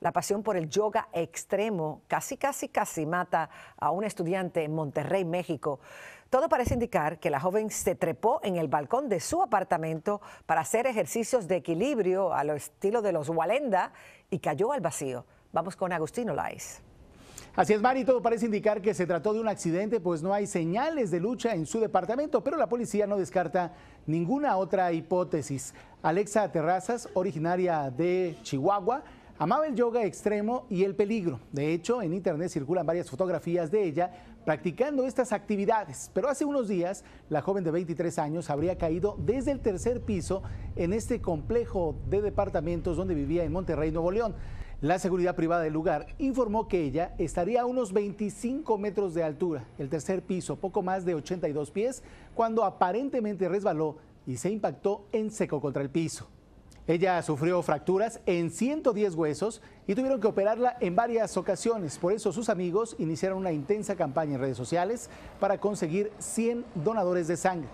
La pasión por el yoga extremo casi, casi, casi mata a un estudiante en Monterrey, México. Todo parece indicar que la joven se trepó en el balcón de su apartamento para hacer ejercicios de equilibrio a lo estilo de los Walenda y cayó al vacío. Vamos con Agustín Lais. Así es, Mari, todo parece indicar que se trató de un accidente, pues no hay señales de lucha en su departamento, pero la policía no descarta ninguna otra hipótesis. Alexa Terrazas, originaria de Chihuahua, Amaba el yoga extremo y el peligro. De hecho, en internet circulan varias fotografías de ella practicando estas actividades. Pero hace unos días, la joven de 23 años habría caído desde el tercer piso en este complejo de departamentos donde vivía en Monterrey, Nuevo León. La seguridad privada del lugar informó que ella estaría a unos 25 metros de altura, el tercer piso, poco más de 82 pies, cuando aparentemente resbaló y se impactó en seco contra el piso. Ella sufrió fracturas en 110 huesos y tuvieron que operarla en varias ocasiones. Por eso sus amigos iniciaron una intensa campaña en redes sociales para conseguir 100 donadores de sangre.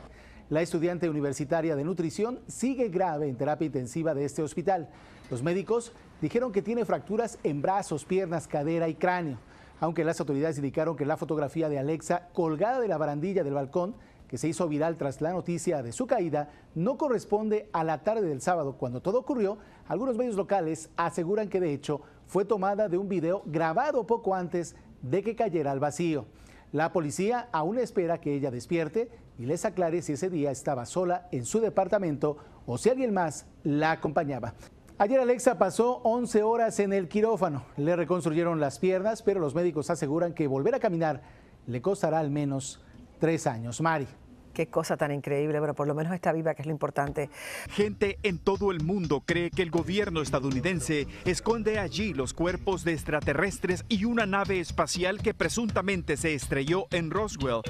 La estudiante universitaria de nutrición sigue grave en terapia intensiva de este hospital. Los médicos dijeron que tiene fracturas en brazos, piernas, cadera y cráneo. Aunque las autoridades indicaron que la fotografía de Alexa colgada de la barandilla del balcón que se hizo viral tras la noticia de su caída, no corresponde a la tarde del sábado. Cuando todo ocurrió, algunos medios locales aseguran que de hecho fue tomada de un video grabado poco antes de que cayera al vacío. La policía aún espera que ella despierte y les aclare si ese día estaba sola en su departamento o si alguien más la acompañaba. Ayer Alexa pasó 11 horas en el quirófano. Le reconstruyeron las piernas, pero los médicos aseguran que volver a caminar le costará al menos tres años. Mari. Qué cosa tan increíble, pero por lo menos está viva, que es lo importante. Gente en todo el mundo cree que el gobierno estadounidense esconde allí los cuerpos de extraterrestres y una nave espacial que presuntamente se estrelló en Roswell.